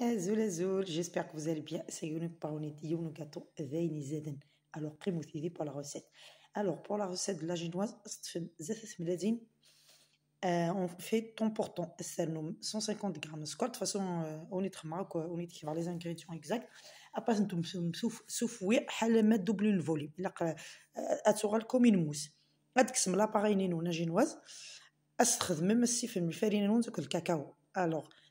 Azul j'espère que vous allez bien. C'est Yonuk Paronet, Yonuk Gato, Veini Zeden. Alors, Primo TV pour la recette. Alors, pour la recette de la ginoise, euh, on fait ton portant. 150 grammes. Soit de toute façon, euh, on est très marre, on est qui les ingrédients exacts. Après, on souffle, on va mettre double le volume. Il sera euh, comme une mousse. On va l'appareil de la ginoise. On va mettre le cacao. Alors,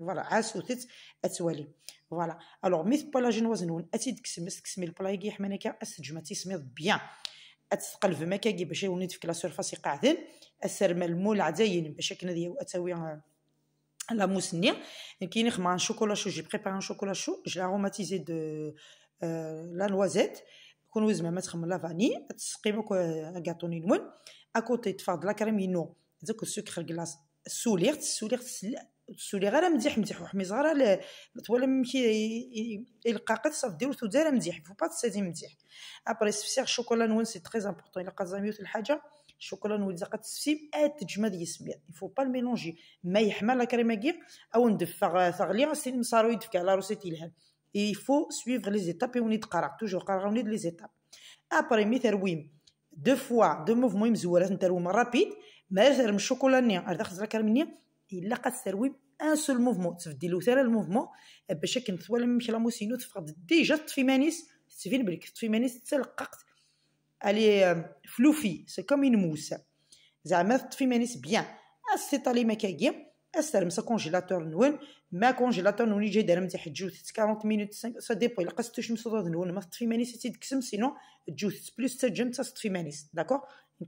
فوالا عاسوتت اتوالي فوالا الوغ مي بلا جينواز نون اتي تكسمس تكسمي البلايكي حمانكا استجمة تيسميض بيان في مكاكي باش يونيت فيك لا سيرفاس يقعدن مال مول عداين باش كنا ديال اتاوي لا موسنيا كاين خما شوكولا شو جي بريبار ان شوكولا شو جي اروماتيزي دو لا نوازيت كون وزما ما تخمر لا فاني تسقي بوك غاطوني نون اكوتي تفاض لا كريم ينو ذاك السكر كلاص سوليرت سوليرت تسولي غير مديح مديح وحمي صغار طوال مشي يلقى قصه ديرو دار مديح فو با تسادي مديح ابري سفسير شوكولا نون سي تري امبورطون الا زاميوت الحاجه شوكولا نون زاقا تسفسي اتجمع ديال السميع فو با الميلونجي ما يحمل لا كريمه كيف او ندفع ثغلي سي مصارو يدفك على روسي تيلهم يفو سويفغ لي زيتاب يوني تقرا توجور قرا وني لي زيتاب ابري مي ترويم دو فوا دو موفمون مزورات نتروم رابيد ما ترم شوكولا ني ارداخ زرا كرمني الا قاد الترويب ان سول موفمون تفدي له ترى الموفمون باش كنتوالى مشي لا موسينو تفقد ديجا طفي مانيس تفين بالك طفي مانيس تلققت الي فلوفي سي كوم اون موس زعما طفي مانيس بيان استيطالي مكاكيا استر مسا كونجيلاتور نون ما كونجيلاتور نون يجي دار تاع تجوت 40 مينوت سا ديبو الا قصت تشمس نون ما تطفي مانيس تكسم سينو تجوت بلوس تجم تطفي مانيس داكور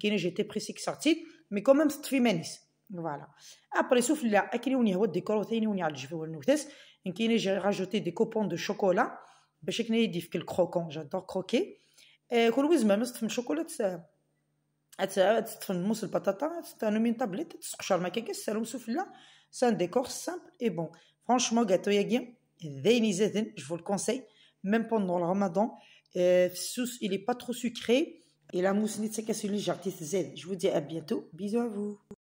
كاين جي تي بريسي كسارتيت مي كومام تطفي مانيس Voilà. Après, souffle là, écrit on y a au décor, on y a au niveau, je vais vous le noter. j'ai rajouté des copons de chocolat. Ben, je sais que le croquant, j'adore croquer. Et, quand vous même, c'est un chocolat, c'est, c'est un mousse de patata, c'est un une tablette, c'est un charme à quelqu'un, c'est un là. C'est un décor simple et bon. Franchement, gâteau yagien, d'ainizéden, je vous le conseille. Même pendant le ramadan, euh, il est pas trop sucré. Et la mousse n'est pas celui j'artiste Z. Je vous dis à bientôt. Bisous à vous.